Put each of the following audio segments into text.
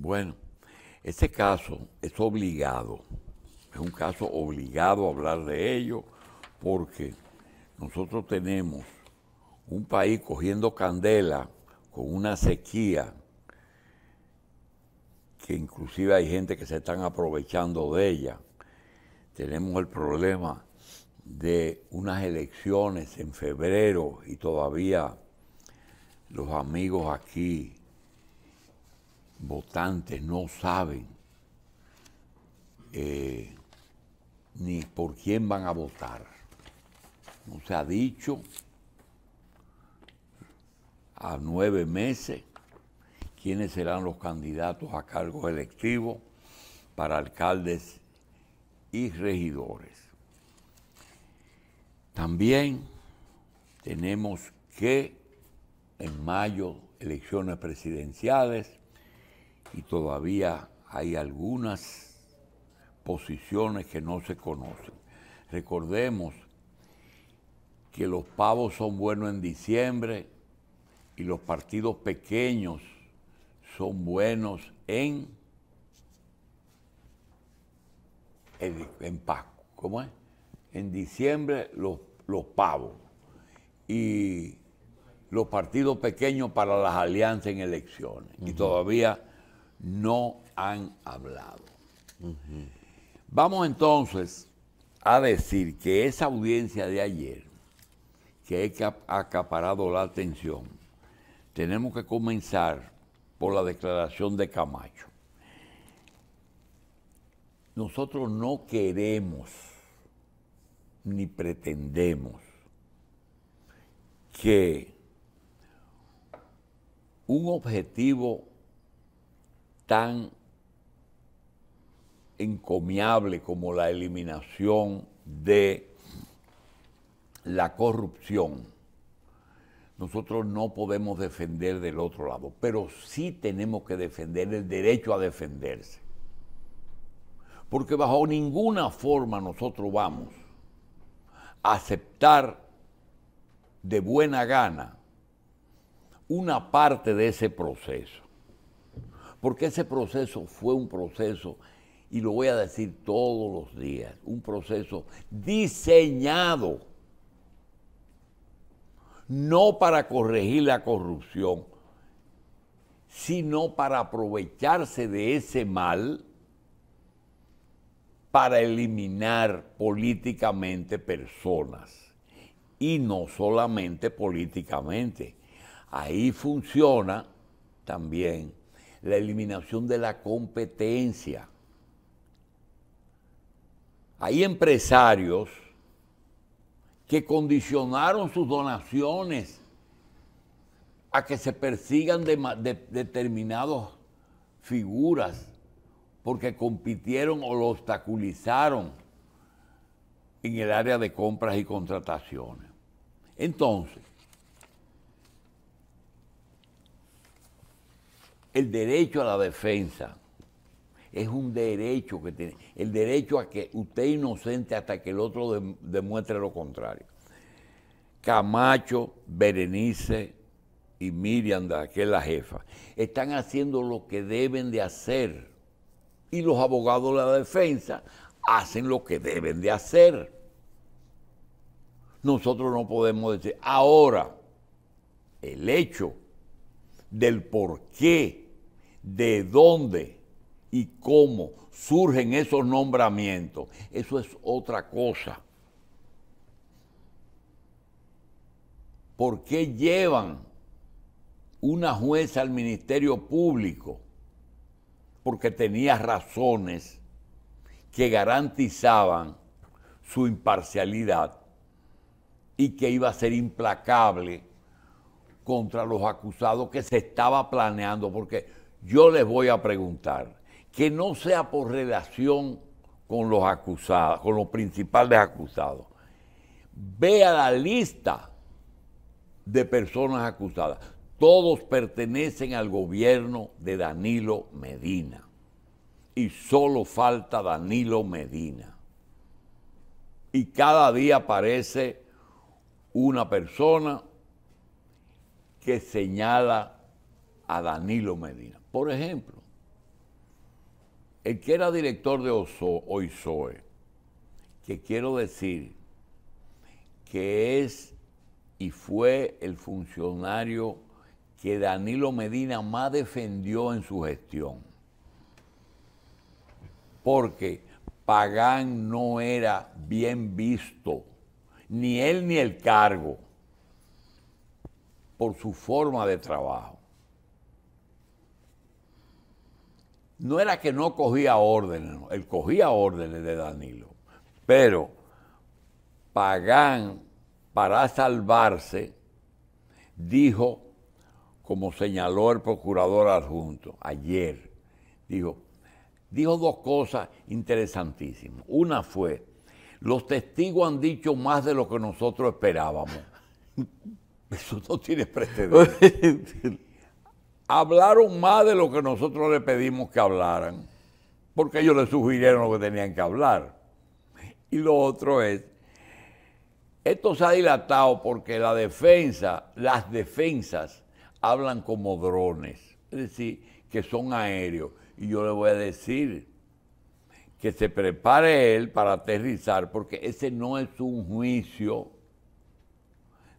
Bueno, este caso es obligado, es un caso obligado a hablar de ello porque nosotros tenemos un país cogiendo candela con una sequía que inclusive hay gente que se están aprovechando de ella. Tenemos el problema de unas elecciones en febrero y todavía los amigos aquí votantes no saben eh, ni por quién van a votar. No se ha dicho a nueve meses quiénes serán los candidatos a cargos electivos para alcaldes y regidores. También tenemos que en mayo elecciones presidenciales y todavía hay algunas posiciones que no se conocen. Recordemos que los pavos son buenos en diciembre y los partidos pequeños son buenos en, en, en Pascua. ¿Cómo es? En diciembre los, los pavos y los partidos pequeños para las alianzas en elecciones. Y todavía no han hablado. Vamos entonces a decir que esa audiencia de ayer, que ha acaparado la atención, tenemos que comenzar por la declaración de Camacho. Nosotros no queremos ni pretendemos que un objetivo tan encomiable como la eliminación de la corrupción, nosotros no podemos defender del otro lado, pero sí tenemos que defender el derecho a defenderse. Porque bajo ninguna forma nosotros vamos a aceptar de buena gana una parte de ese proceso. Porque ese proceso fue un proceso, y lo voy a decir todos los días, un proceso diseñado no para corregir la corrupción, sino para aprovecharse de ese mal para eliminar políticamente personas y no solamente políticamente. Ahí funciona también la eliminación de la competencia. Hay empresarios que condicionaron sus donaciones a que se persigan determinadas figuras porque compitieron o lo obstaculizaron en el área de compras y contrataciones. Entonces, el derecho a la defensa. Es un derecho que tiene, el derecho a que usted es inocente hasta que el otro demuestre lo contrario. Camacho, Berenice y Miriam, que es la jefa, están haciendo lo que deben de hacer. Y los abogados de la defensa hacen lo que deben de hacer. Nosotros no podemos decir, ahora, el hecho del por qué de dónde y cómo surgen esos nombramientos, eso es otra cosa. ¿Por qué llevan una jueza al Ministerio Público? Porque tenía razones que garantizaban su imparcialidad y que iba a ser implacable contra los acusados que se estaba planeando, porque yo les voy a preguntar, que no sea por relación con los acusados, con los principales acusados. Vea la lista de personas acusadas. Todos pertenecen al gobierno de Danilo Medina. Y solo falta Danilo Medina. Y cada día aparece una persona que señala a Danilo Medina. Por ejemplo, el que era director de OSO, OISOE, que quiero decir que es y fue el funcionario que Danilo Medina más defendió en su gestión. Porque Pagán no era bien visto, ni él ni el cargo, por su forma de trabajo. no era que no cogía órdenes, él cogía órdenes de Danilo, pero Pagán, para salvarse, dijo, como señaló el procurador adjunto ayer, dijo, dijo dos cosas interesantísimas. Una fue, los testigos han dicho más de lo que nosotros esperábamos. Eso no tiene precedentes. hablaron más de lo que nosotros le pedimos que hablaran, porque ellos le sugirieron lo que tenían que hablar. Y lo otro es, esto se ha dilatado porque la defensa, las defensas hablan como drones, es decir, que son aéreos. Y yo le voy a decir que se prepare él para aterrizar, porque ese no es un juicio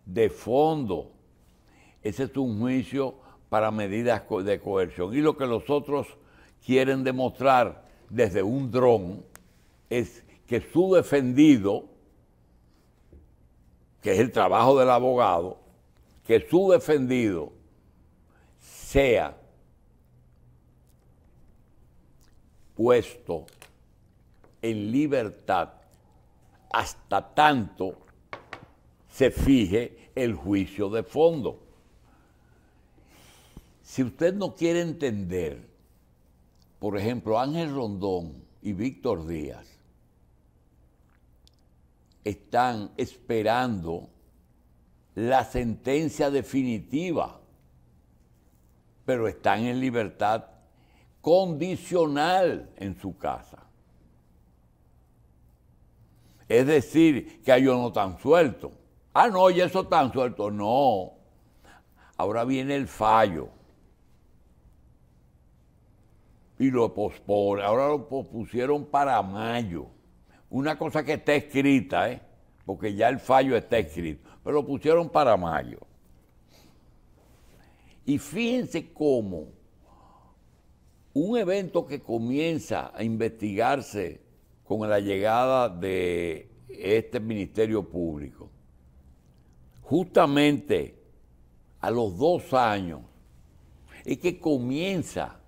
de fondo, ese es un juicio para medidas de coerción. Y lo que los otros quieren demostrar desde un dron es que su defendido, que es el trabajo del abogado, que su defendido sea puesto en libertad hasta tanto se fije el juicio de fondo. Si usted no quiere entender, por ejemplo, Ángel Rondón y Víctor Díaz están esperando la sentencia definitiva, pero están en libertad condicional en su casa. Es decir, que hay uno no suelto. Ah, no, ya eso tan suelto. No. Ahora viene el fallo y lo pospone. Ahora lo pusieron para mayo. Una cosa que está escrita, ¿eh? porque ya el fallo está escrito, pero lo pusieron para mayo. Y fíjense cómo un evento que comienza a investigarse con la llegada de este Ministerio Público, justamente a los dos años, es que comienza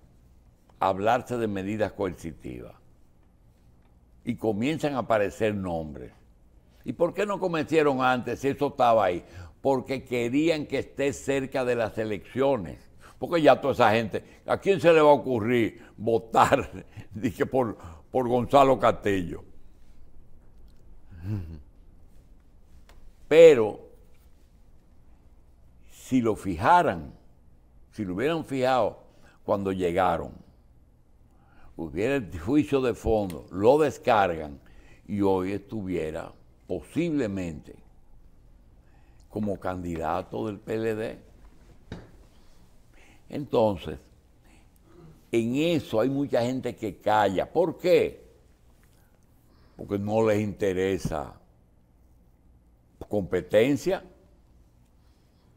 hablarse de medidas coercitivas. Y comienzan a aparecer nombres. ¿Y por qué no cometieron antes si eso estaba ahí? Porque querían que esté cerca de las elecciones. Porque ya toda esa gente, ¿a quién se le va a ocurrir votar? Dije, por, por Gonzalo Castillo. Pero, si lo fijaran, si lo hubieran fijado cuando llegaron, hubiera el juicio de fondo, lo descargan y hoy estuviera posiblemente como candidato del PLD. Entonces, en eso hay mucha gente que calla. ¿Por qué? Porque no les interesa competencia.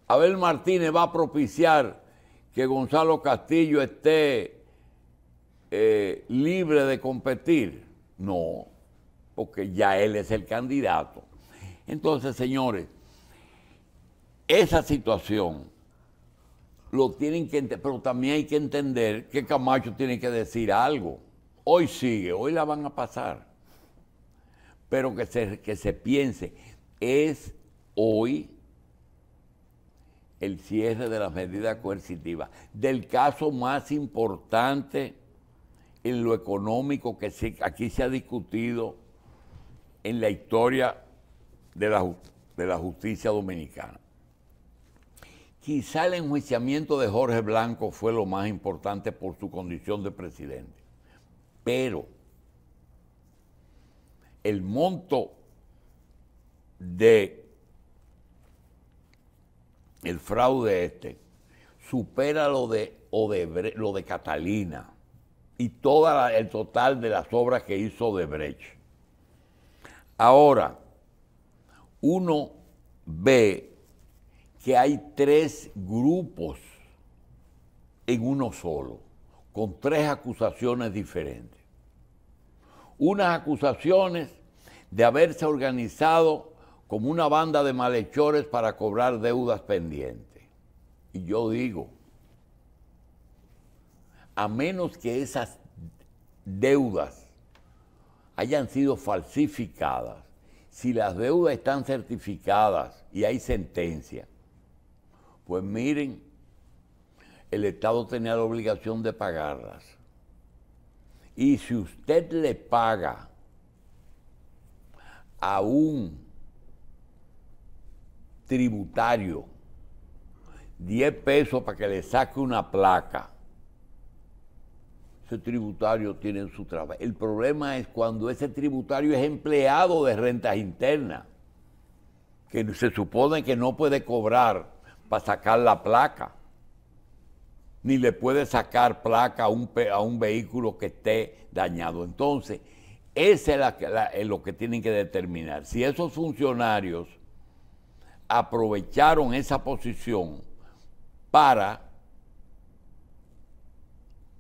Abel Martínez va a propiciar que Gonzalo Castillo esté eh, libre de competir? No, porque ya él es el candidato. Entonces, señores, esa situación lo tienen que pero también hay que entender que Camacho tiene que decir algo. Hoy sigue, hoy la van a pasar. Pero que se, que se piense, es hoy el cierre de las medidas coercitivas, del caso más importante en lo económico que aquí se ha discutido en la historia de la, justicia dominicana. Quizá el enjuiciamiento de Jorge Blanco fue lo más importante por su condición de presidente, pero el monto de el fraude este supera lo de lo de Catalina y todo el total de las obras que hizo de Brecht. Ahora, uno ve que hay tres grupos en uno solo, con tres acusaciones diferentes. Unas acusaciones de haberse organizado como una banda de malhechores para cobrar deudas pendientes. Y yo digo, a menos que esas deudas hayan sido falsificadas, si las deudas están certificadas y hay sentencia, pues miren, el Estado tenía la obligación de pagarlas. Y si usted le paga a un tributario 10 pesos para que le saque una placa, ese tributario tiene su trabajo. El problema es cuando ese tributario es empleado de rentas internas, que se supone que no puede cobrar para sacar la placa, ni le puede sacar placa a un, a un vehículo que esté dañado. Entonces, eso es, es lo que tienen que determinar. Si esos funcionarios aprovecharon esa posición para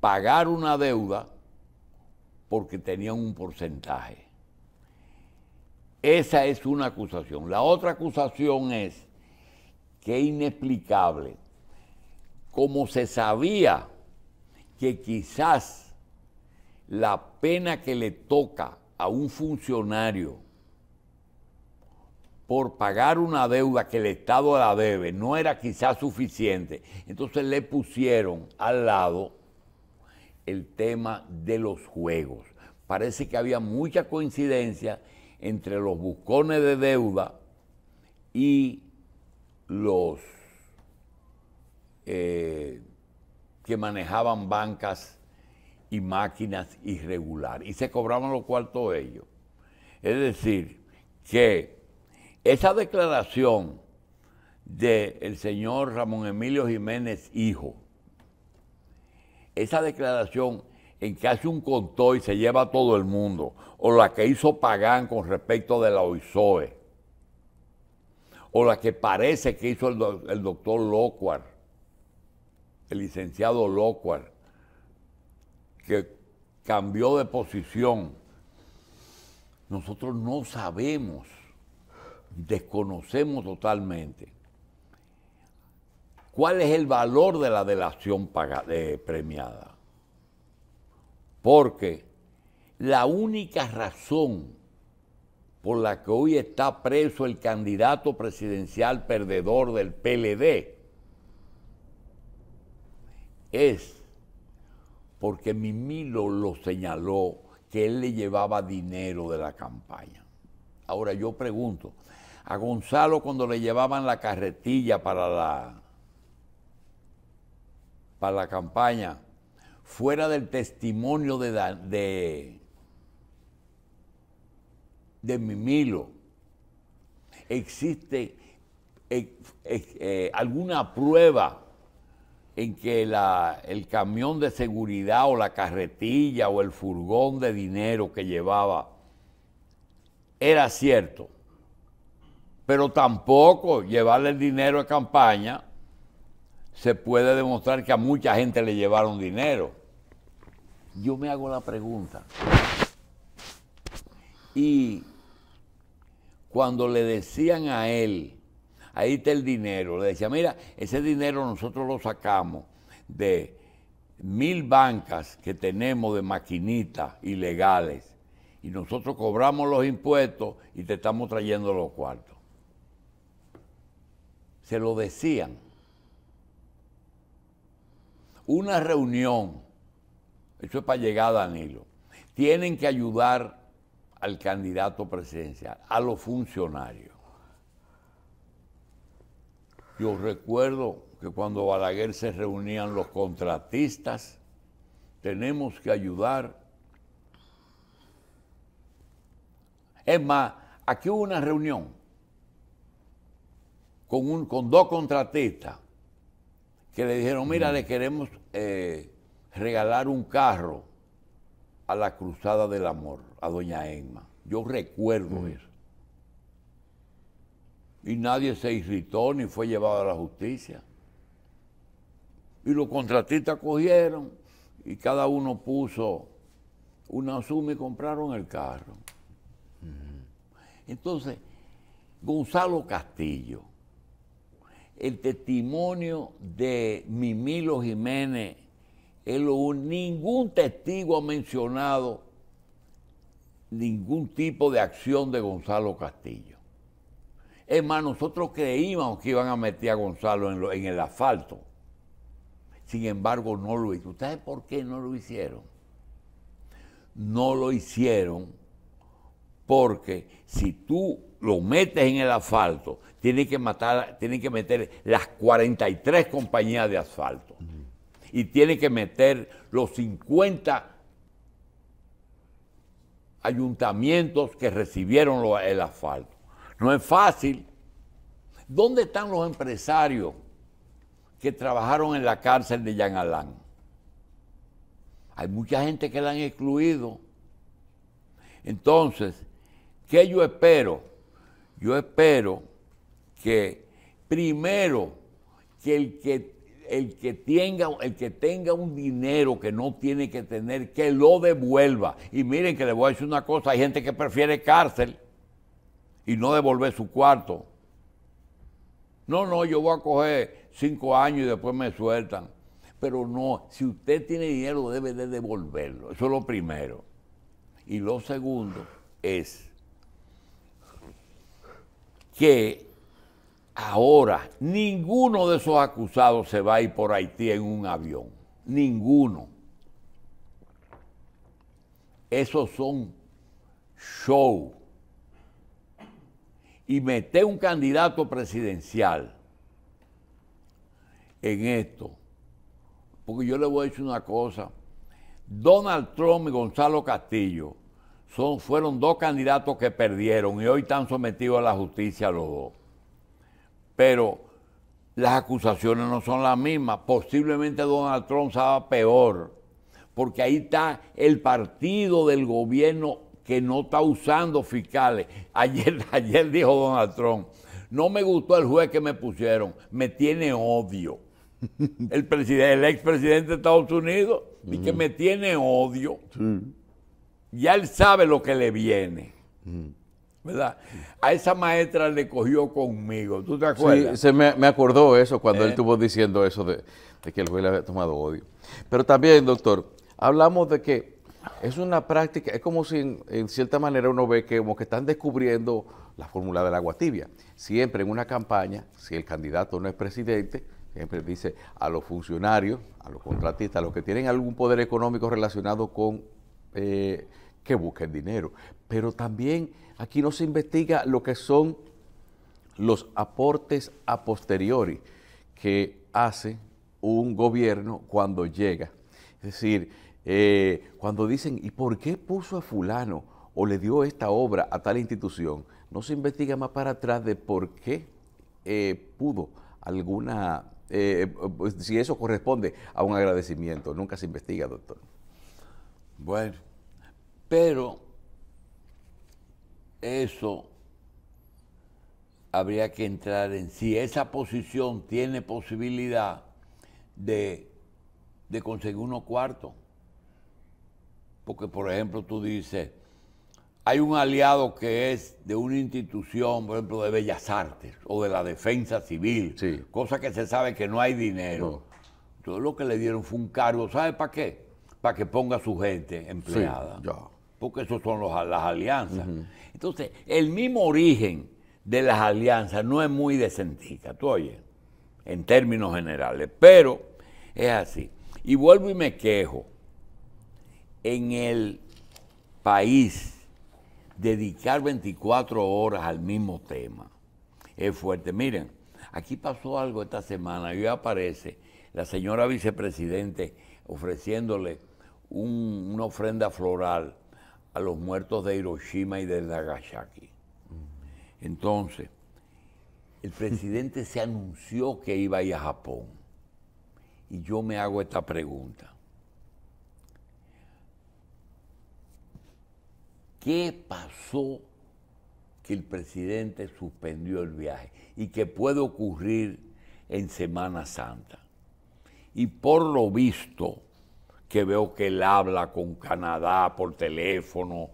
pagar una deuda porque tenían un porcentaje. Esa es una acusación. La otra acusación es que inexplicable, como se sabía que quizás la pena que le toca a un funcionario por pagar una deuda que el Estado la debe no era quizás suficiente, entonces le pusieron al lado el tema de los juegos. Parece que había mucha coincidencia entre los bucones de deuda y los eh, que manejaban bancas y máquinas irregulares y se cobraban los cuartos ellos. Es decir, que esa declaración del el señor Ramón Emilio Jiménez, hijo, esa declaración en que hace un contó y se lleva a todo el mundo, o la que hizo Pagán con respecto de la OISOE, o la que parece que hizo el, el doctor Locuar, el licenciado Locuar, que cambió de posición, nosotros no sabemos, desconocemos totalmente ¿Cuál es el valor de la delación premiada? Porque la única razón por la que hoy está preso el candidato presidencial perdedor del PLD es porque Mimilo lo señaló que él le llevaba dinero de la campaña. Ahora yo pregunto, a Gonzalo cuando le llevaban la carretilla para la la campaña, fuera del testimonio de, de, de Mimilo, existe eh, alguna prueba en que el camión de seguridad o la carretilla o el furgón de dinero que llevaba era cierto. Pero tampoco llevarle el dinero a campaña se puede demostrar que a mucha gente le llevaron dinero. Yo me hago la pregunta. Y cuando le decían a él, ahí está el dinero, le decían mira, ese dinero nosotros lo sacamos de mil bancas que tenemos de maquinitas ilegales y nosotros cobramos los impuestos y te estamos trayendo los cuartos. Se lo decían una reunión, eso es para llegar a Danilo, tienen que ayudar al candidato presidencial, a los funcionarios. Yo recuerdo que cuando Balaguer se reunían los contratistas, tenemos que ayudar. Es más, aquí hubo una reunión con, un, con dos contratistas que le dijeron, mira, le queremos eh, regalar un carro a la Cruzada del Amor, a doña Emma. Yo recuerdo eso. Y nadie se irritó ni fue llevado a la justicia. Y los contratistas cogieron y cada uno puso una suma y compraron el carro. Entonces, Gonzalo Castillo, el testimonio de Mimilo Jiménez, el, ningún testigo ha mencionado ningún tipo de acción de Gonzalo Castillo. Es más, nosotros creíamos que iban a meter a Gonzalo en, en el asfalto. Sin embargo, no lo hicieron. ¿Ustedes por qué no lo hicieron? No lo hicieron porque si tú lo metes en el asfalto, tienen que, matar, tienen que meter las 43 compañías de asfalto y tienen que meter los 50 ayuntamientos que recibieron el asfalto. No es fácil. ¿Dónde están los empresarios que trabajaron en la cárcel de Yan Alán? Hay mucha gente que la han excluido. Entonces, ¿qué yo espero? Yo espero que primero que el que el que tenga el que tenga un dinero que no tiene que tener que lo devuelva. Y miren que les voy a decir una cosa, hay gente que prefiere cárcel y no devolver su cuarto. No, no, yo voy a coger cinco años y después me sueltan. Pero no, si usted tiene dinero debe de devolverlo. Eso es lo primero. Y lo segundo es que ahora ninguno de esos acusados se va a ir por Haití en un avión. Ninguno. Esos son show. Y meter un candidato presidencial en esto. Porque yo le voy a decir una cosa. Donald Trump y Gonzalo Castillo fueron dos candidatos que perdieron y hoy están sometidos a la justicia los dos. Pero las acusaciones no son las mismas. Posiblemente Donald Trump estaba peor, porque ahí está el partido del gobierno que no está usando fiscales. Ayer, ayer dijo Donald Trump, no me gustó el juez que me pusieron, me tiene odio. El, presidente, expresidente de Estados Unidos, y que me tiene odio ya él sabe lo que le viene. ¿Verdad? A esa maestra le cogió conmigo, ¿tú te acuerdas? Sí, se me, acordó eso cuando él eh. estuvo diciendo eso de, que el juez le había tomado odio. Pero también, doctor, hablamos de que es una práctica, es como si en, cierta manera uno ve que que están descubriendo la fórmula del agua tibia. Siempre en una campaña, si el candidato no es presidente, siempre dice a los funcionarios, a los contratistas, a los que tienen algún poder económico relacionado con eh, que busquen dinero. Pero también aquí no se investiga lo que son los aportes a posteriori que hace un gobierno cuando llega. Es decir, eh, cuando dicen, ¿y por qué puso a fulano o le dio esta obra a tal institución? No se investiga más para atrás de por qué eh, pudo alguna, eh, si eso corresponde a un agradecimiento. Nunca se investiga, doctor. Bueno, pero eso habría que entrar en si esa posición tiene posibilidad de, conseguir unos cuartos. Porque, por ejemplo, tú dices, hay un aliado que es de una institución, por ejemplo, de Bellas Artes o de la Defensa Civil, cosa que se sabe que no hay dinero. Entonces lo que le dieron fue un cargo, ¿sabe para qué? Para que ponga su gente empleada porque esos son los, las alianzas. Entonces, el mismo origen de las alianzas no es muy decentista, tú oyes, en términos generales, pero es así. Y vuelvo y me quejo, en el país dedicar 24 horas al mismo tema es fuerte. Miren, aquí pasó algo esta semana, y aparece la señora vicepresidente ofreciéndole una ofrenda floral a los muertos de Hiroshima y de Nagasaki. Entonces, el presidente se anunció que iba a ir a Japón. Y yo me hago esta pregunta. ¿Qué pasó que el presidente suspendió el viaje y qué puede ocurrir en Semana Santa? Y por lo visto, que veo que él habla con Canadá por teléfono,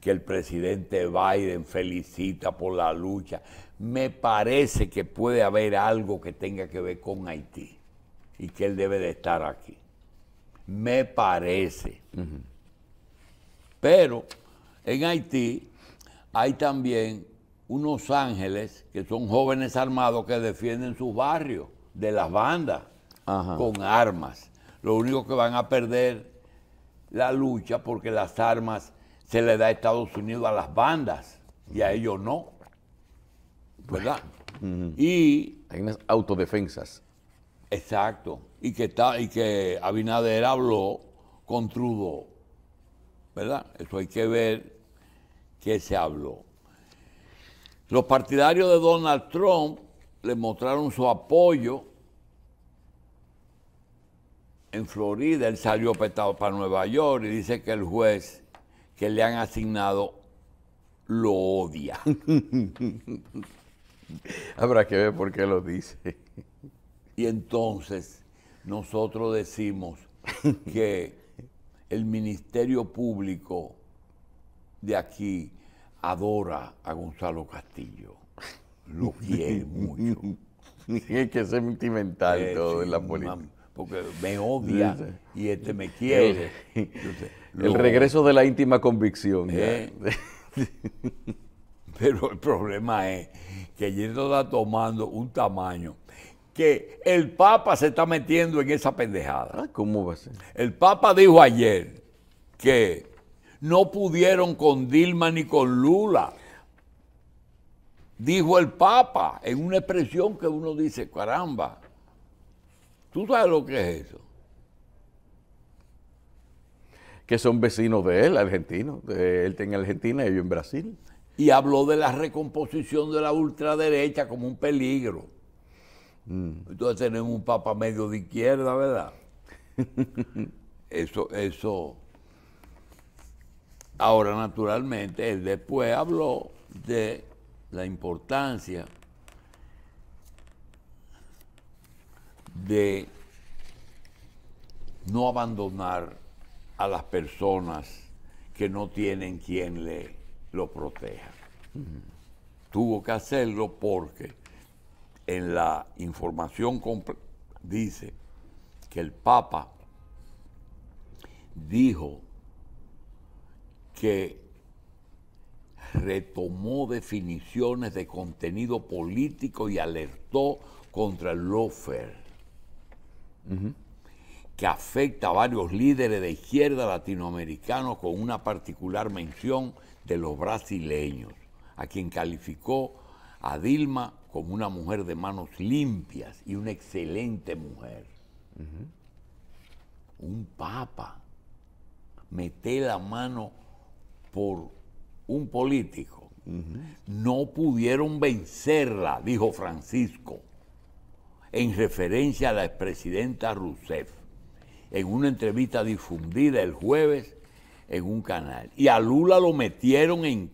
que el presidente Biden felicita por la lucha. Me parece que puede haber algo que tenga que ver con Haití y que él debe de estar aquí. Me parece. Pero en Haití hay también unos ángeles que son jóvenes armados que defienden sus barrios de las bandas con armas. Lo único que van a perder la lucha porque las armas se le da a Estados Unidos a las bandas y a ellos no. ¿Verdad? Y. Hay unas autodefensas. Exacto. Y que, y que Abinader habló con Trudeau. ¿Verdad? Eso hay que ver qué se habló. Los partidarios de Donald Trump le mostraron su apoyo en Florida, él salió petado para Nueva York y dice que el juez que le han asignado lo odia. Habrá que ver por qué lo dice. Y entonces nosotros decimos que el Ministerio Público de aquí adora a Gonzalo Castillo. Lo quiere mucho. es que es sentimental todo en la política porque me odia y este me quiere. el regreso de la íntima convicción. Eh. Pero el problema es que esto está tomando un tamaño que el Papa se está metiendo en esa pendejada. Ah, ¿Cómo va a ser? El Papa dijo ayer que no pudieron con Dilma ni con Lula. Dijo el Papa en una expresión que uno dice, caramba, ¿Tú sabes lo que es eso? Que son vecinos de él, argentinos. Él está en Argentina y yo en Brasil. Y habló de la recomposición de la ultraderecha como un peligro. Mm. Entonces tenemos un papa medio de izquierda, ¿verdad? eso, eso. Ahora, naturalmente, él después habló de la importancia de no abandonar a las personas que no tienen quien le lo proteja. Tuvo que hacerlo porque en la información dice que el Papa dijo que retomó definiciones de contenido político y alertó contra el lawfare que afecta a varios líderes de izquierda latinoamericanos con una particular mención de los brasileños, a quien calificó a Dilma como una mujer de manos limpias y una excelente mujer. Un papa mete la mano por un político. No pudieron vencerla, dijo Francisco en referencia a la expresidenta Rousseff en una entrevista difundida el jueves en un canal. Y a Lula lo metieron en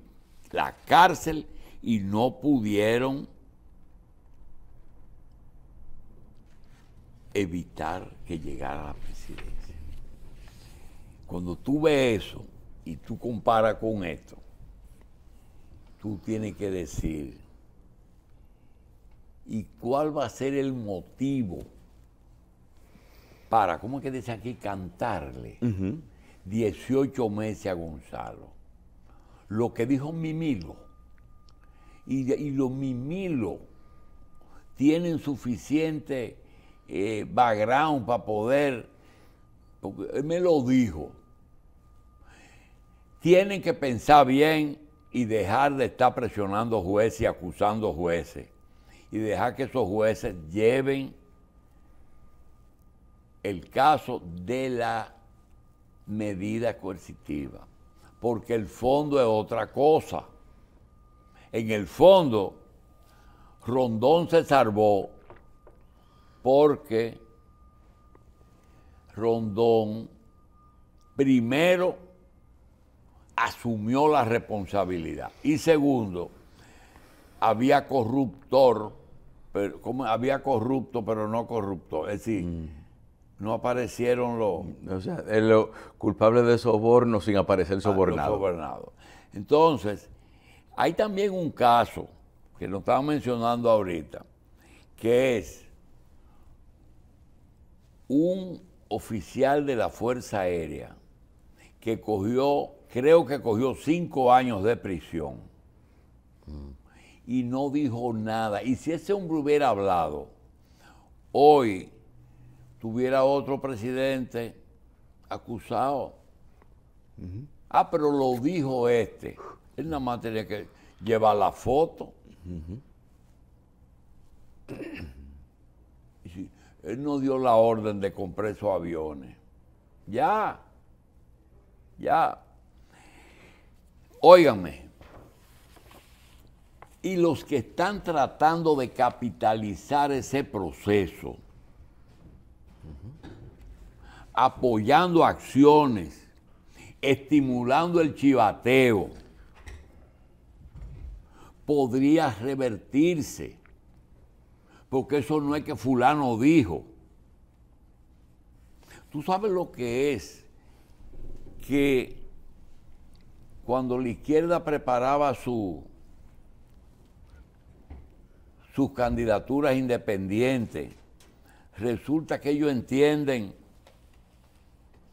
la cárcel y no pudieron evitar que llegara a la presidencia. Cuando tú ves eso y tú comparas con esto, tú tienes que decir, y cuál va a ser el motivo para, ¿cómo es que dice aquí? Cantarle 18 meses a Gonzalo. Lo que dijo Mimilo. Y, los Mimilo tienen suficiente eh, background para poder, porque él me lo dijo, tienen que pensar bien y dejar de estar presionando jueces y acusando jueces y dejar que esos jueces lleven el caso de la medida coercitiva, porque el fondo es otra cosa. En el fondo, Rondón se salvó porque Rondón primero asumió la responsabilidad y segundo, había corruptor había corrupto, pero no corrupto. Es decir, mm. no aparecieron los... culpables de soborno sin aparecer ah, sobornado. sobornado. Entonces, hay también un caso que lo estaba mencionando ahorita, que es un oficial de la Fuerza Aérea que cogió, creo que cogió cinco años de prisión. Mm y no dijo nada. Y si ese hombre hubiera hablado, hoy tuviera otro presidente acusado. Ah, pero lo dijo este. Él nada materia que lleva la foto. él no dio la orden de comprar esos aviones. Ya, ya. Óigame, y los que están tratando de capitalizar ese proceso, apoyando acciones, estimulando el chivateo, podría revertirse. Porque eso no es que fulano dijo. Tú sabes lo que es que cuando la izquierda preparaba su sus candidaturas independientes. Resulta que ellos entienden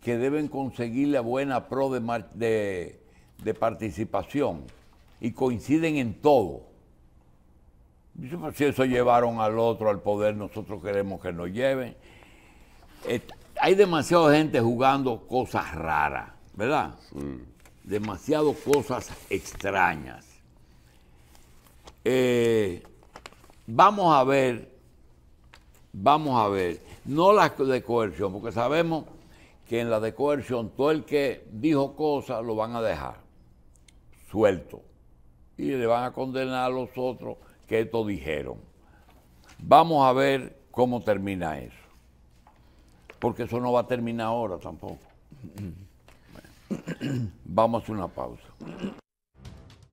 que deben conseguir la buena pro de, de, participación y coinciden en todo. Pues si eso llevaron al otro al poder, nosotros queremos que nos lleven. hay demasiada gente jugando cosas raras, ¿verdad? Demasiado cosas extrañas. Eh, Vamos a ver, vamos a ver, no las de coerción, porque sabemos que en la de coerción todo el que dijo cosas lo van a dejar suelto y le van a condenar a los otros que esto dijeron. Vamos a ver cómo termina eso, porque eso no va a terminar ahora tampoco. Vamos a una pausa.